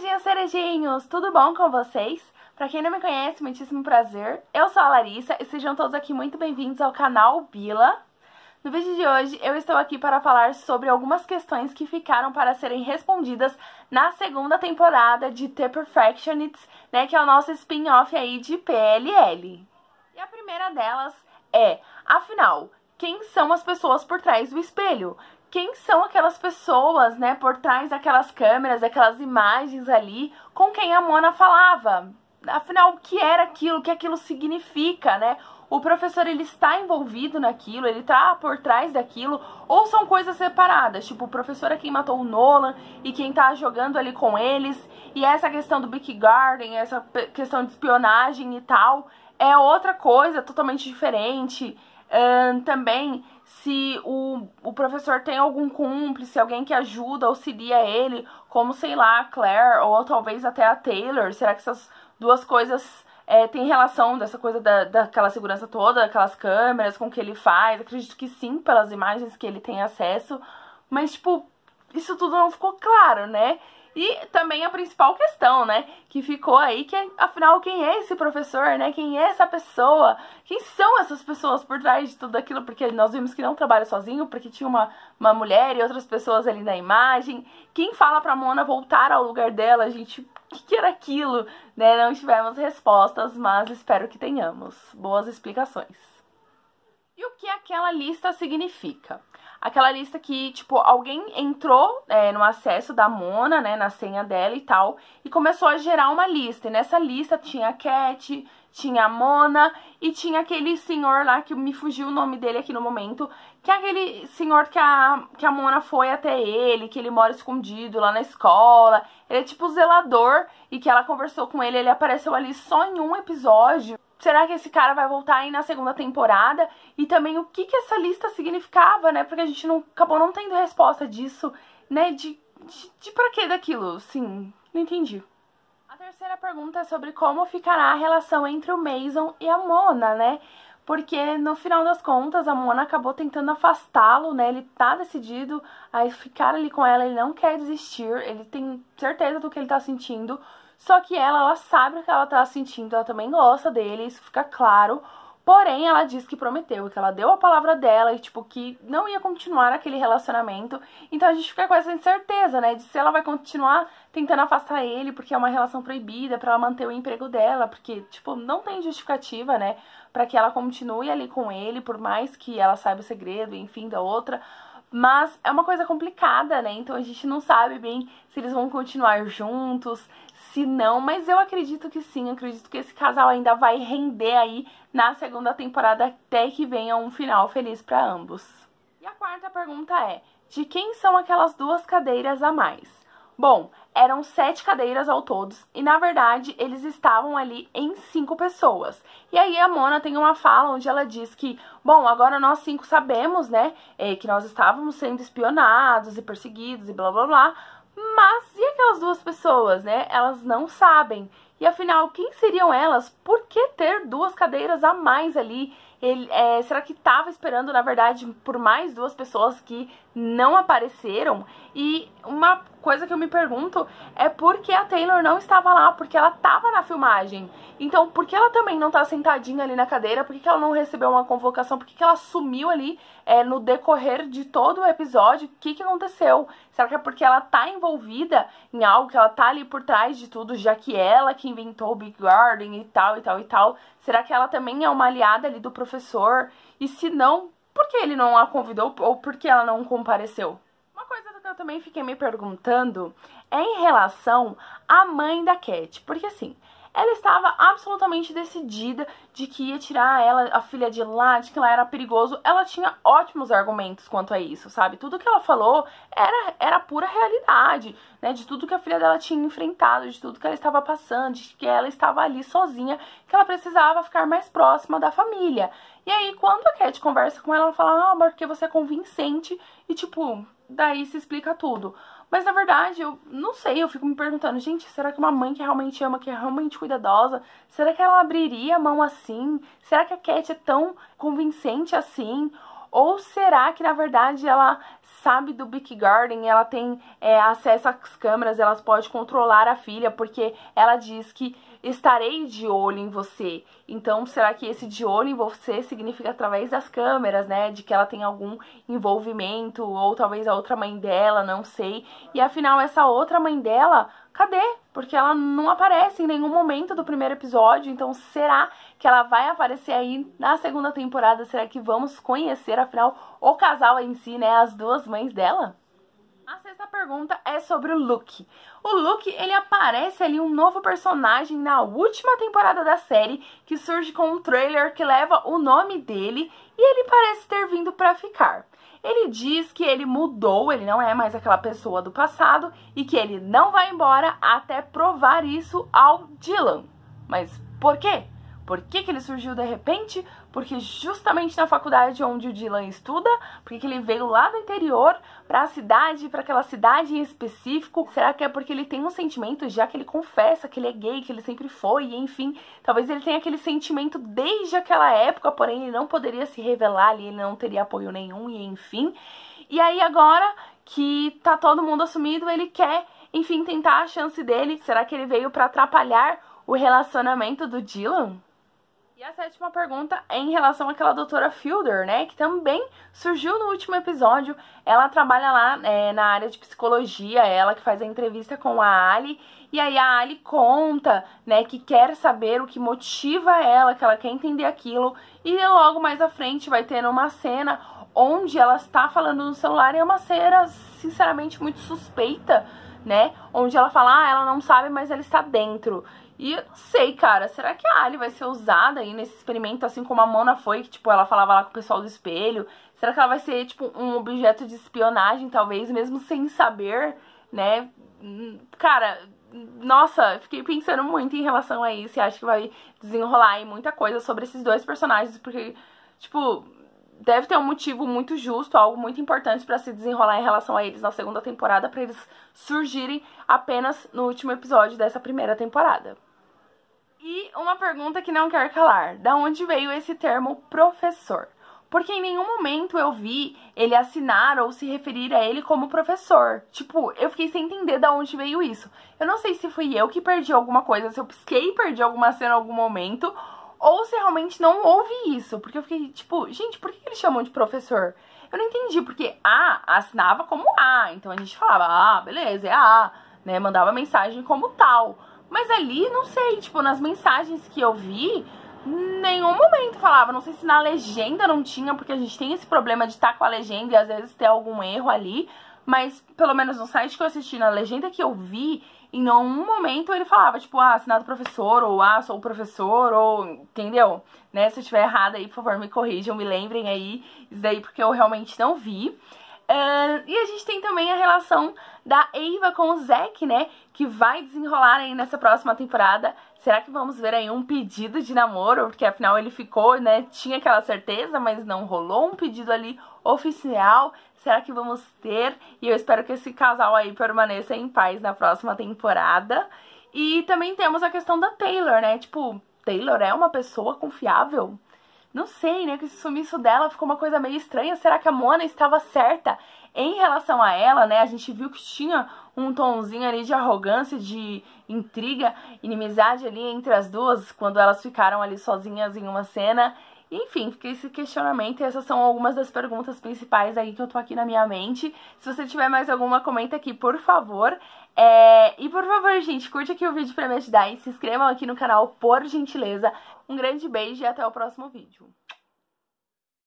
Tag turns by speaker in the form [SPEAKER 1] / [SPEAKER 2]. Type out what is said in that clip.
[SPEAKER 1] cerejinhas, cerejinhos! Tudo bom com vocês? Pra quem não me conhece, muitíssimo prazer. Eu sou a Larissa e sejam todos aqui muito bem-vindos ao canal Bila. No vídeo de hoje, eu estou aqui para falar sobre algumas questões que ficaram para serem respondidas na segunda temporada de The Perfectionists, né, que é o nosso spin-off aí de PLL. E a primeira delas é, afinal, quem são as pessoas por trás do espelho? quem são aquelas pessoas, né, por trás daquelas câmeras, daquelas imagens ali, com quem a Mona falava. Afinal, o que era aquilo, o que aquilo significa, né? O professor ele está envolvido naquilo, ele está por trás daquilo, ou são coisas separadas, tipo o professor é quem matou o Nolan e quem está jogando ali com eles, e essa questão do Big Garden, essa questão de espionagem e tal, é outra coisa totalmente diferente também se o, o professor tem algum cúmplice, alguém que ajuda, auxilia ele, como sei lá, a Claire ou talvez até a Taylor. Será que essas duas coisas é, tem relação dessa coisa da, daquela segurança toda, aquelas câmeras, com o que ele faz? Acredito que sim, pelas imagens que ele tem acesso. Mas, tipo, isso tudo não ficou claro, né? E também a principal questão, né, que ficou aí, que é, afinal, quem é esse professor, né, quem é essa pessoa, quem são essas pessoas por trás de tudo aquilo, porque nós vimos que não trabalha sozinho, porque tinha uma, uma mulher e outras pessoas ali na imagem, quem fala pra Mona voltar ao lugar dela, a gente, o que, que era aquilo, né, não tivemos respostas, mas espero que tenhamos boas explicações. E o que aquela lista significa? aquela lista que, tipo, alguém entrou é, no acesso da Mona, né, na senha dela e tal, e começou a gerar uma lista. E nessa lista tinha a Cat, tinha a Mona e tinha aquele senhor lá que me fugiu o nome dele aqui no momento, que é aquele senhor que a, que a Mona foi até ele, que ele mora escondido lá na escola. Ele é tipo zelador e que ela conversou com ele, ele apareceu ali só em um episódio será que esse cara vai voltar aí na segunda temporada? E também o que, que essa lista significava, né? Porque a gente não acabou não tendo resposta disso, né? De, de, de pra que daquilo? Sim, não entendi. A terceira pergunta é sobre como ficará a relação entre o Mason e a Mona, né? Porque no final das contas a Mona acabou tentando afastá-lo, né? Ele tá decidido a ficar ali com ela, ele não quer desistir, ele tem certeza do que ele tá sentindo. Só que ela, ela sabe o que ela tá sentindo, ela também gosta dele, isso fica claro. Porém, ela diz que prometeu, que ela deu a palavra dela e, tipo, que não ia continuar aquele relacionamento. Então a gente fica com essa incerteza, né? De se ela vai continuar tentando afastar ele porque é uma relação proibida, para ela manter o emprego dela, porque, tipo, não tem justificativa, né? Pra que ela continue ali com ele, por mais que ela saiba o segredo, enfim, da outra. Mas é uma coisa complicada, né? Então a gente não sabe bem se eles vão continuar juntos, se não, mas eu acredito que sim, eu acredito que esse casal ainda vai render aí na segunda temporada até que venha um final feliz para ambos. E a quarta pergunta é: de quem são aquelas duas cadeiras a mais? Bom, eram sete cadeiras ao todos e na verdade eles estavam ali em cinco pessoas. E aí a Mona tem uma fala onde ela diz que, bom, agora nós cinco sabemos, né, é, que nós estávamos sendo espionados e perseguidos e blá blá blá, mas e aquelas duas pessoas, né? Elas não sabem. E afinal, quem seriam elas? Por que ter duas cadeiras a mais ali? Ele, é, será que estava esperando, na verdade, por mais duas pessoas que não apareceram? E uma coisa que eu me pergunto é por que a Taylor não estava lá, porque ela estava na filmagem. Então, por que ela também não está sentadinha ali na cadeira? Por que, que, ela não recebeu uma convocação? Por que, que ela sumiu ali é, no decorrer de todo o episódio? O que, que aconteceu? Será que é porque ela tá envolvida em algo que ela tá ali por trás de tudo, já que ela que inventou o Big Garden e tal e tal e tal? Será que ela também é uma aliada ali do professor? E se não, por que ele não a convidou ou por que ela não compareceu? Uma coisa que eu também fiquei me perguntando é em relação à mãe da Cat, porque assim, ela estava absolutamente decidida de que ia tirar ela, a filha de lá, de que lá era perigoso. Ela tinha ótimos argumentos quanto a isso, sabe? Tudo que ela falou era, era pura realidade, né? De tudo que a filha dela tinha enfrentado, de tudo que ela estava passando, de que ela estava ali sozinha, que ela precisava ficar mais próxima da família. E aí, quando a Cat conversa com ela, ela fala, ah, porque você é convincente, e tipo, daí se explica tudo. Mas na verdade, eu não sei, eu fico me perguntando, gente, será que uma mãe que realmente ama, que é realmente cuidadosa, será que ela abriria a mão assim? Será que a Cat é tão convincente assim? Ou será que na verdade ela sabe do Big Garden, ela tem é, acesso às câmeras, ela pode controlar a filha, porque ela diz que estarei de olho em você. Então, será que esse de olho em você significa através das câmeras, né? De que ela tem algum envolvimento, ou talvez a outra mãe dela, não sei. E afinal, essa outra mãe dela, cadê? Porque ela não aparece em nenhum momento do primeiro episódio. Então, será que ela vai aparecer aí na segunda temporada? Será que vamos conhecer, afinal, o casal em si, né? As duas mães dela? A sexta pergunta é sobre o Luke. O Luke, ele aparece ali um novo personagem na última temporada da série, que surge com um trailer que leva o nome dele, e ele parece ter vindo para ficar. Ele diz que ele mudou, ele não é mais aquela pessoa do passado e que ele não vai embora até provar isso ao Dylan. Mas por quê? Por que, que ele surgiu de repente? Porque justamente na faculdade onde o Dylan estuda, porque ele veio lá do interior para a cidade, para aquela cidade em específico. Será que é porque ele tem um sentimento, já que ele confessa que ele é gay, que ele sempre foi, enfim, talvez ele tenha aquele sentimento desde aquela época, porém ele não poderia se revelar ali, ele não teria apoio nenhum e enfim. E aí agora que tá todo mundo assumido, ele quer, enfim, tentar a chance dele. Será que ele veio para atrapalhar o relacionamento do Dylan? E a sétima pergunta é em relação àquela doutora Fielder, né? Que também surgiu no último episódio. Ela trabalha lá é, na área de psicologia, ela que faz a entrevista com a Ali. E aí a Ali conta, né, que quer saber o que motiva ela, que ela quer entender aquilo. E logo mais à frente vai ter uma cena onde ela está falando no celular e é uma cena, sinceramente, muito suspeita, né? Onde ela fala, ah, ela não sabe, mas ela está dentro. E eu não sei, cara, será que a Ali vai ser usada aí nesse experimento, assim como a Mona foi, que, tipo, ela falava lá com o pessoal do espelho? Será que ela vai ser, tipo, um objeto de espionagem, talvez, mesmo sem saber, né? Cara, nossa, fiquei pensando muito em relação a isso e acho que vai desenrolar aí muita coisa sobre esses dois personagens, porque, tipo, deve ter um motivo muito justo, algo muito importante para se desenrolar em relação a eles na segunda temporada, para eles surgirem apenas no último episódio dessa primeira temporada. E uma pergunta que não quer calar: da onde veio esse termo professor? Porque em nenhum momento eu vi ele assinar ou se referir a ele como professor. Tipo, eu fiquei sem entender da onde veio isso. Eu não sei se fui eu que perdi alguma coisa, se eu pisquei e perdi alguma cena em algum momento, ou se realmente não houve isso. Porque eu fiquei tipo, gente, por que eles chamam de professor? Eu não entendi, porque A assinava como A, então a gente falava, ah, beleza, é A, né? Mandava mensagem como tal. Mas ali, não sei, tipo, nas mensagens que eu vi, nenhum momento falava. Não sei se na legenda não tinha, porque a gente tem esse problema de estar tá com a legenda e às vezes ter algum erro ali. Mas pelo menos no site que eu assisti, na legenda que eu vi, em nenhum momento ele falava, tipo, ah, assinado professor, ou ah, sou o professor, ou entendeu? Né? Se eu estiver errada aí, por favor, me corrijam, me lembrem aí. Isso daí porque eu realmente não vi. Uh, e a gente tem também a relação da Eva com o Zack, né? Que vai desenrolar aí nessa próxima temporada. Será que vamos ver aí um pedido de namoro? Porque afinal ele ficou, né? Tinha aquela certeza, mas não rolou um pedido ali oficial. Será que vamos ter? E eu espero que esse casal aí permaneça em paz na próxima temporada. E também temos a questão da Taylor, né? Tipo, Taylor é uma pessoa confiável? Não sei, né? Que esse sumiço dela ficou uma coisa meio estranha. Será que a Mona estava certa em relação a ela, né? A gente viu que tinha um tonzinho ali de arrogância, de intriga, inimizade ali entre as duas, quando elas ficaram ali sozinhas em uma cena. Enfim, fica esse questionamento e essas são algumas das perguntas principais aí que eu tô aqui na minha mente. Se você tiver mais alguma, comenta aqui, por favor. É... E por favor, gente, curte aqui o vídeo pra me ajudar e se inscrevam aqui no canal, por gentileza. Um grande beijo e até o próximo vídeo.